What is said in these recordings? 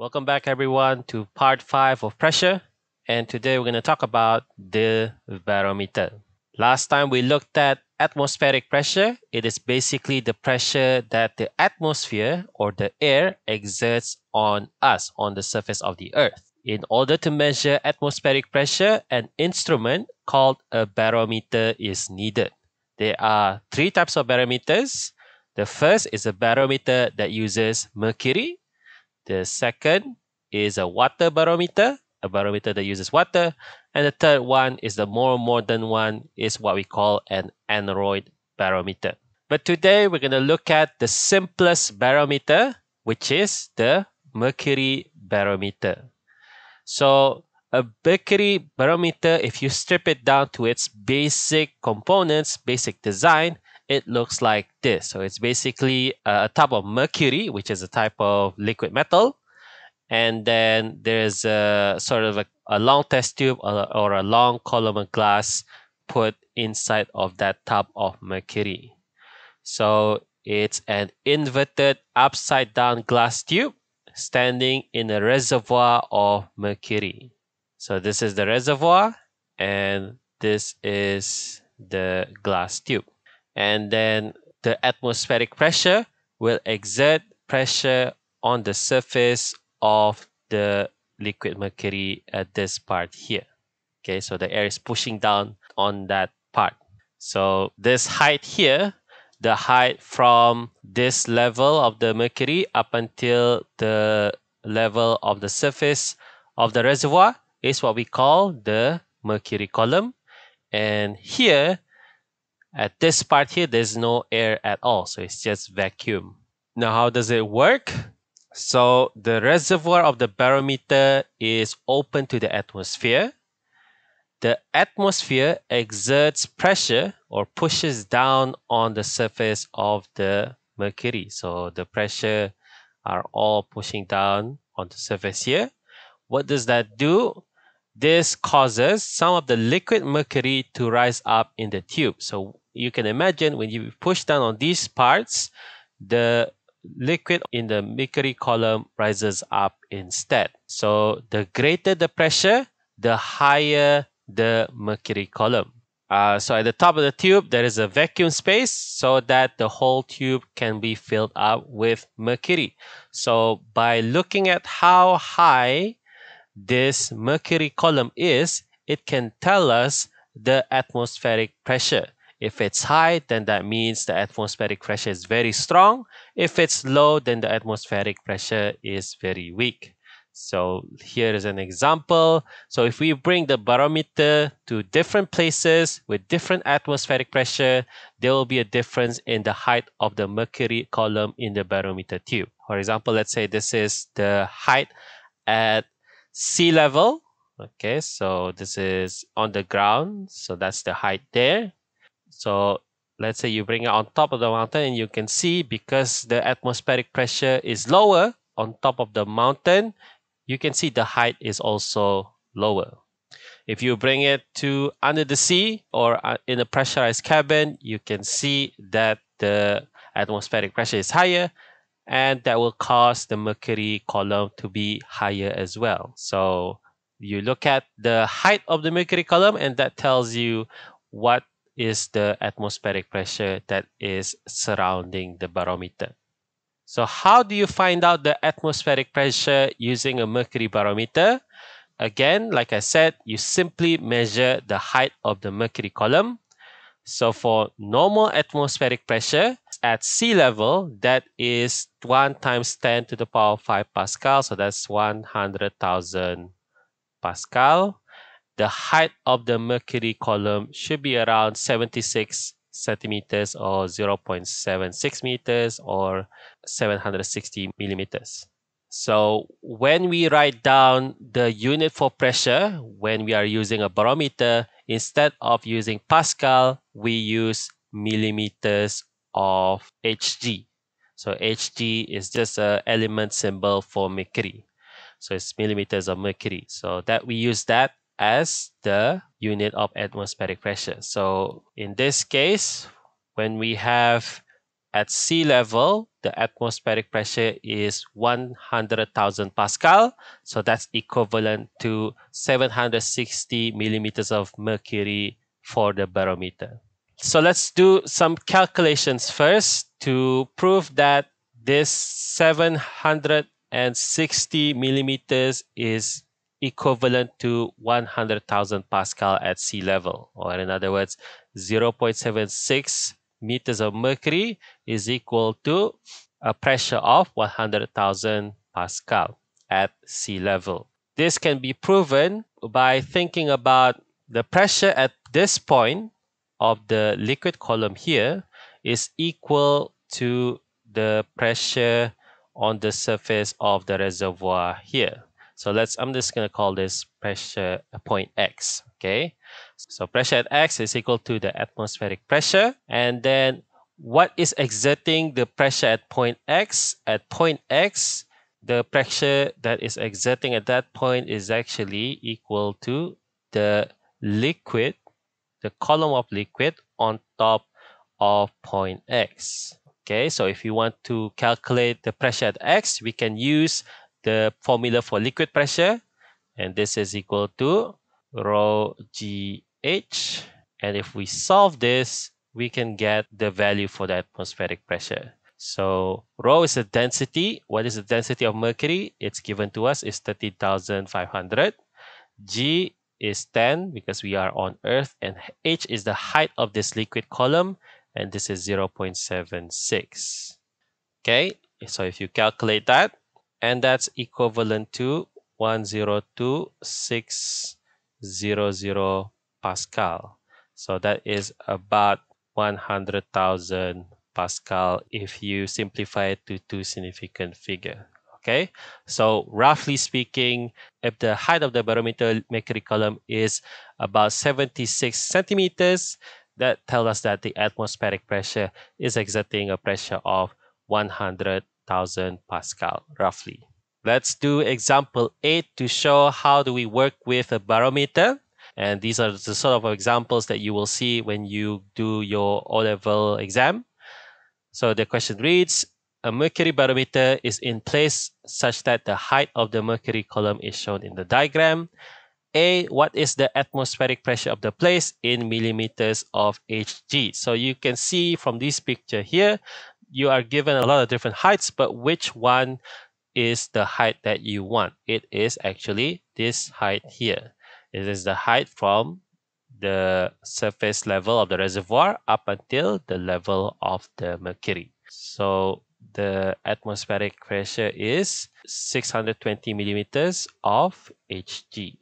Welcome back, everyone, to part five of pressure. And today we're going to talk about the barometer. Last time we looked at atmospheric pressure. It is basically the pressure that the atmosphere or the air exerts on us, on the surface of the earth. In order to measure atmospheric pressure, an instrument called a barometer is needed. There are three types of barometers. The first is a barometer that uses mercury the second is a water barometer, a barometer that uses water. And the third one is the more modern one, is what we call an aneroid barometer. But today we're going to look at the simplest barometer, which is the mercury barometer. So a mercury barometer, if you strip it down to its basic components, basic design, it looks like this. So it's basically a type of mercury, which is a type of liquid metal. And then there's a sort of a, a long test tube or, uh, or a long column of glass put inside of that tub of mercury. So it's an inverted upside down glass tube standing in a reservoir of mercury. So this is the reservoir and this is the glass tube and then the atmospheric pressure will exert pressure on the surface of the liquid mercury at this part here. Okay, so the air is pushing down on that part. So this height here, the height from this level of the mercury up until the level of the surface of the reservoir is what we call the mercury column. And here, at this part here, there's no air at all, so it's just vacuum. Now, how does it work? So the reservoir of the barometer is open to the atmosphere. The atmosphere exerts pressure or pushes down on the surface of the mercury. So the pressure are all pushing down on the surface here. What does that do? This causes some of the liquid mercury to rise up in the tube. So you can imagine when you push down on these parts, the liquid in the mercury column rises up instead. So the greater the pressure, the higher the mercury column. Uh, so at the top of the tube, there is a vacuum space so that the whole tube can be filled up with mercury. So by looking at how high this mercury column is, it can tell us the atmospheric pressure. If it's high, then that means the atmospheric pressure is very strong. If it's low, then the atmospheric pressure is very weak. So here is an example. So if we bring the barometer to different places with different atmospheric pressure, there will be a difference in the height of the mercury column in the barometer tube. For example, let's say this is the height at sea level. Okay, so this is on the ground. So that's the height there. So let's say you bring it on top of the mountain and you can see because the atmospheric pressure is lower on top of the mountain, you can see the height is also lower. If you bring it to under the sea or uh, in a pressurized cabin, you can see that the atmospheric pressure is higher and that will cause the mercury column to be higher as well. So you look at the height of the mercury column and that tells you what is the atmospheric pressure that is surrounding the barometer. So how do you find out the atmospheric pressure using a mercury barometer? Again, like I said, you simply measure the height of the mercury column. So for normal atmospheric pressure at sea level, that is 1 times 10 to the power 5 Pascal. So that's 100,000 Pascal the height of the mercury column should be around 76 centimeters or 0.76 meters or 760 millimeters. So when we write down the unit for pressure, when we are using a barometer, instead of using Pascal, we use millimeters of Hg. So Hg is just an element symbol for mercury. So it's millimeters of mercury. So that we use that as the unit of atmospheric pressure. So in this case, when we have at sea level, the atmospheric pressure is 100,000 Pascal. So that's equivalent to 760 millimeters of mercury for the barometer. So let's do some calculations first to prove that this 760 millimeters is equivalent to 100,000 Pascal at sea level, or in other words, 0.76 meters of mercury is equal to a pressure of 100,000 Pascal at sea level. This can be proven by thinking about the pressure at this point of the liquid column here is equal to the pressure on the surface of the reservoir here. So let's, I'm just going to call this pressure uh, point X. Okay. So pressure at X is equal to the atmospheric pressure. And then what is exerting the pressure at point X? At point X, the pressure that is exerting at that point is actually equal to the liquid, the column of liquid on top of point X. Okay, so if you want to calculate the pressure at X, we can use the formula for liquid pressure and this is equal to rho gh and if we solve this we can get the value for the atmospheric pressure so rho is the density what is the density of mercury it's given to us is thirty thousand five hundred. g is 10 because we are on earth and h is the height of this liquid column and this is 0 0.76 okay so if you calculate that and that's equivalent to 102,600 Pascal. So that is about 100,000 Pascal if you simplify it to two significant figure. Okay, so roughly speaking, if the height of the barometer mercury column is about 76 centimeters, that tells us that the atmospheric pressure is exerting a pressure of 100 1000 Pascal roughly. Let's do example 8 to show how do we work with a barometer. And these are the sort of examples that you will see when you do your O-level exam. So the question reads, a mercury barometer is in place such that the height of the mercury column is shown in the diagram. A, what is the atmospheric pressure of the place in millimeters of Hg? So you can see from this picture here you are given a lot of different heights, but which one is the height that you want? It is actually this height here. It is the height from the surface level of the reservoir up until the level of the mercury. So the atmospheric pressure is 620 millimeters of Hg.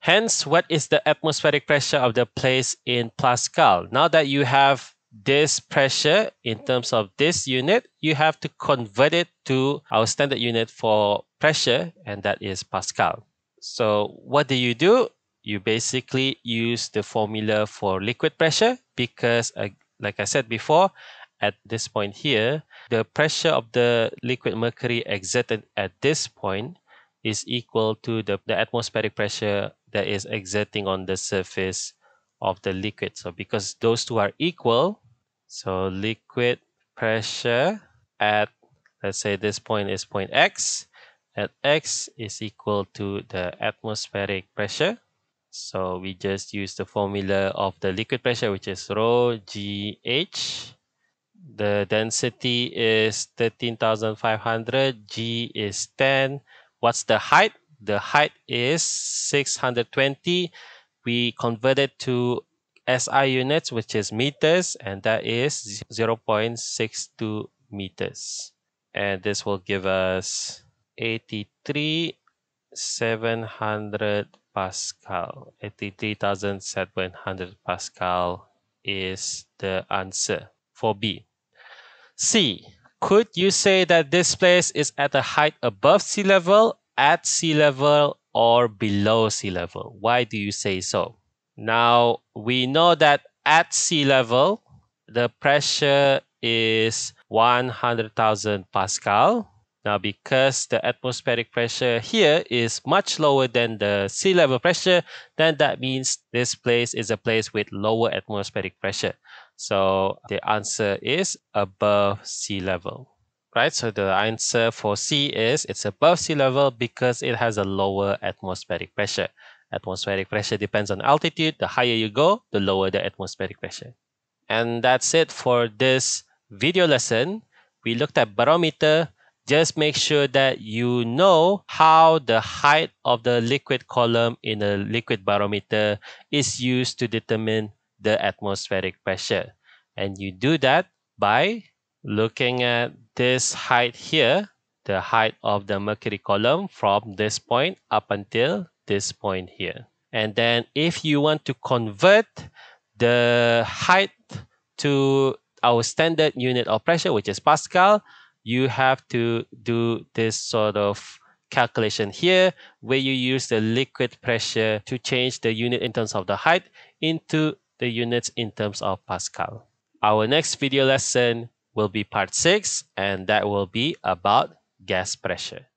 Hence, what is the atmospheric pressure of the place in Pascal? Now that you have this pressure in terms of this unit, you have to convert it to our standard unit for pressure, and that is Pascal. So what do you do? You basically use the formula for liquid pressure because, uh, like I said before, at this point here, the pressure of the liquid mercury exerted at this point is equal to the, the atmospheric pressure that is exerting on the surface of the liquid. So because those two are equal, so liquid pressure at, let's say this point is point X, at X is equal to the atmospheric pressure. So we just use the formula of the liquid pressure, which is rho GH. The density is 13,500. G is 10. What's the height? The height is 620. We convert it to SI units, which is meters, and that is 0.62 meters. And this will give us 83,700 Pascal. 83,700 Pascal is the answer for B. C. Could you say that this place is at a height above sea level, at sea level, or below sea level? Why do you say so? Now we know that at sea level, the pressure is 100,000 Pascal. Now because the atmospheric pressure here is much lower than the sea level pressure, then that means this place is a place with lower atmospheric pressure. So the answer is above sea level, right? So the answer for C is it's above sea level because it has a lower atmospheric pressure. Atmospheric pressure depends on altitude. The higher you go, the lower the atmospheric pressure. And that's it for this video lesson. We looked at barometer. Just make sure that you know how the height of the liquid column in a liquid barometer is used to determine the atmospheric pressure. And you do that by looking at this height here, the height of the mercury column from this point up until this point here. And then if you want to convert the height to our standard unit of pressure, which is Pascal, you have to do this sort of calculation here where you use the liquid pressure to change the unit in terms of the height into the units in terms of Pascal. Our next video lesson will be part 6 and that will be about gas pressure.